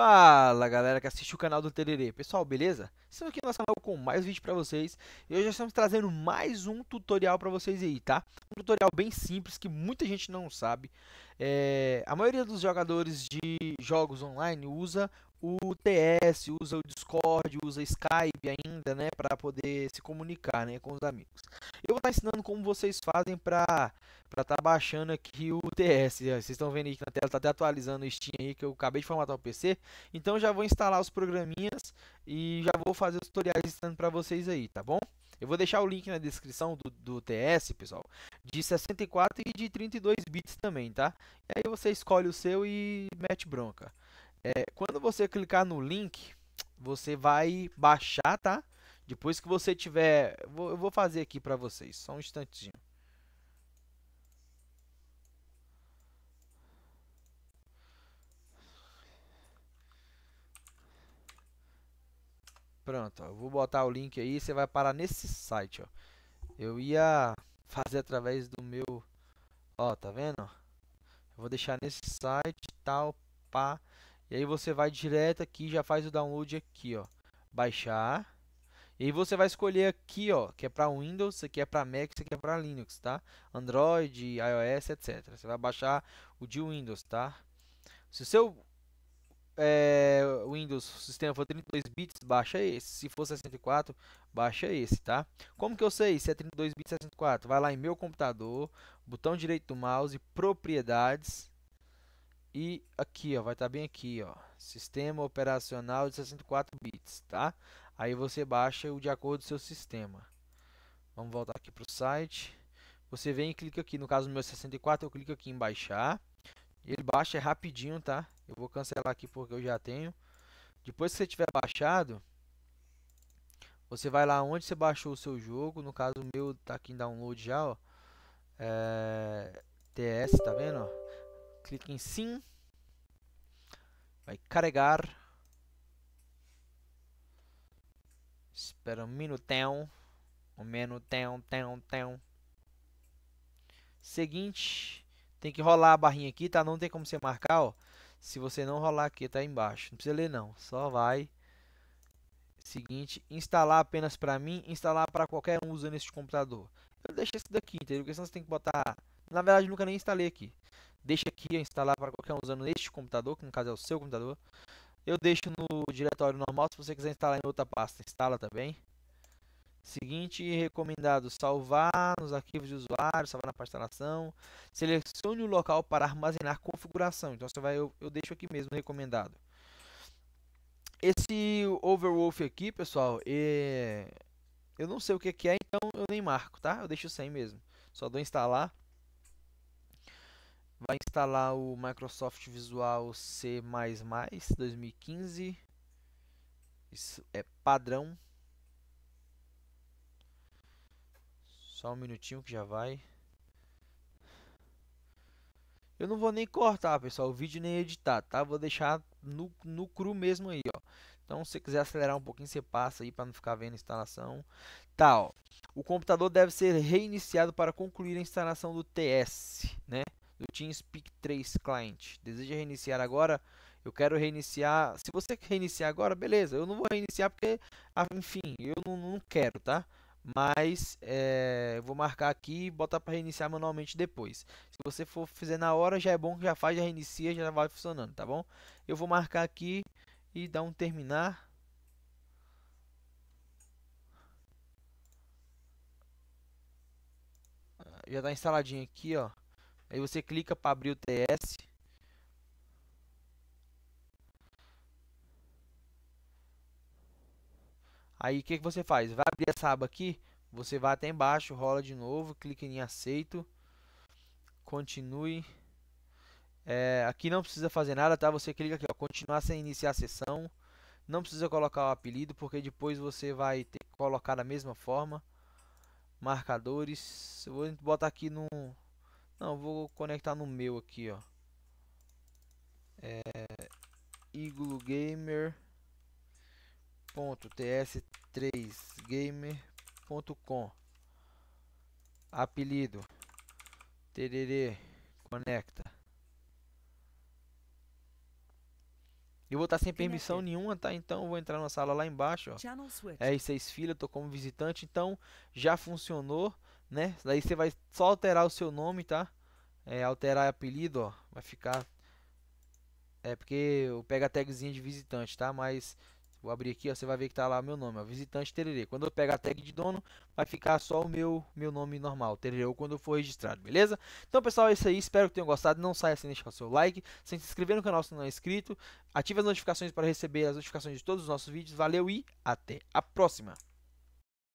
Fala galera que assiste o canal do Tererê, pessoal, beleza? Estamos aqui no nosso canal com mais vídeo para vocês e hoje estamos trazendo mais um tutorial para vocês aí, tá? Um tutorial bem simples que muita gente não sabe. É... A maioria dos jogadores de jogos online usa o TS, usa o Discord, usa Skype ainda, né, para poder se comunicar, né, com os amigos. Eu vou estar tá ensinando como vocês fazem para para estar tá baixando aqui o TS. Vocês estão vendo aí que na tela está até atualizando o Steam aí que eu acabei de formatar o PC. Então já vou instalar os programinhas e já vou fazer os tutoriais ensinando para vocês aí, tá bom? Eu vou deixar o link na descrição do, do TS, pessoal, de 64 e de 32 bits também, tá? E aí você escolhe o seu e mete bronca. É, quando você clicar no link, você vai baixar, tá? Depois que você tiver... Eu vou fazer aqui para vocês, só um instantinho. Pronto, ó, eu vou botar o link aí, você vai parar nesse site, ó. Eu ia fazer através do meu, ó, tá vendo? Eu vou deixar nesse site, tal, pá. E aí você vai direto aqui, já faz o download aqui, ó. Baixar. E aí você vai escolher aqui, ó, que é para Windows, isso aqui é para Mac, isso aqui é para Linux, tá? Android, iOS, etc. Você vai baixar o de Windows, tá? Se o seu é, Windows sistema for 32 bits, baixa esse. Se for 64, baixa esse, tá? Como que eu sei se é 32 bits 64? Vai lá em meu computador, botão direito do mouse, propriedades, e aqui, ó, vai estar tá bem aqui, ó, sistema operacional de 64 bits, tá? Aí você baixa o de acordo com seu sistema. Vamos voltar aqui para o site. Você vem e clica aqui, no caso do meu 64, eu clico aqui em baixar. Ele baixa é rapidinho, tá? Eu vou cancelar aqui porque eu já tenho. Depois que você tiver baixado, você vai lá onde você baixou o seu jogo. No caso, o meu tá aqui em download já, ó. É... TS, tá vendo? Ó? Clique em sim. Vai carregar. Espera um minutão. Um minutão, tão, tão. Seguinte, tem que rolar a barrinha aqui, tá? Não tem como você marcar, ó. Se você não rolar aqui, tá embaixo. Não precisa ler não, só vai. Seguinte, instalar apenas para mim, instalar para qualquer um usando este computador. Eu deixei esse daqui, entendeu? Porque senão você tem que botar... Na verdade, nunca nem instalei aqui deixa aqui a instalar para qualquer um usando este computador, que no caso é o seu computador. Eu deixo no diretório normal, se você quiser instalar em outra pasta, instala também. Seguinte, recomendado salvar nos arquivos de usuário, salvar na pasta instalação. Selecione o local para armazenar configuração. Então você vai, eu, eu deixo aqui mesmo recomendado. Esse Overwolf aqui, pessoal, é... eu não sei o que é, então eu nem marco, tá? Eu deixo sem mesmo. Só dou instalar vai instalar o Microsoft Visual C++ 2015. Isso é padrão. Só um minutinho que já vai. Eu não vou nem cortar, pessoal, o vídeo nem editar, tá? Vou deixar no, no cru mesmo aí, ó. Então, se você quiser acelerar um pouquinho, você passa aí para não ficar vendo a instalação. Tá, ó. O computador deve ser reiniciado para concluir a instalação do TS, né? do TeamSpeak 3 Client. Deseja reiniciar agora? Eu quero reiniciar. Se você quer reiniciar agora, beleza. Eu não vou reiniciar porque, ah, enfim, eu não, não quero, tá? Mas é, vou marcar aqui e botar para reiniciar manualmente depois. Se você for fazer na hora, já é bom que já faz, já reinicia, já vai funcionando, tá bom? Eu vou marcar aqui e dar um terminar. Ah, já está instaladinho aqui, ó. Aí você clica para abrir o TS. Aí o que, que você faz? Vai abrir essa aba aqui, você vai até embaixo, rola de novo, clica em aceito, continue. É, aqui não precisa fazer nada, tá? Você clica aqui, ó, continuar sem iniciar a sessão. Não precisa colocar o apelido, porque depois você vai ter que colocar da mesma forma. Marcadores, eu vou botar aqui no não, vou conectar no meu aqui, ó. É, Igloo Gamer ponto ts3gamer.com apelido tererê conecta eu vou estar sem permissão nenhuma tá então vou entrar na sala lá embaixo ó. r6 é fila tô como visitante então já funcionou né? Daí você vai só alterar o seu nome, tá? É, alterar apelido, ó, vai ficar... É porque eu pego a tagzinha de visitante, tá? Mas vou abrir aqui, ó, você vai ver que tá lá meu nome, ó, visitante Tererê. Quando eu pegar a tag de dono, vai ficar só o meu, meu nome normal, Tererê, ou quando eu for registrado, beleza? Então, pessoal, é isso aí, espero que tenham gostado, não saia sem deixar o seu like, sem se inscrever no canal se não é inscrito, ative as notificações para receber as notificações de todos os nossos vídeos, valeu e até a próxima!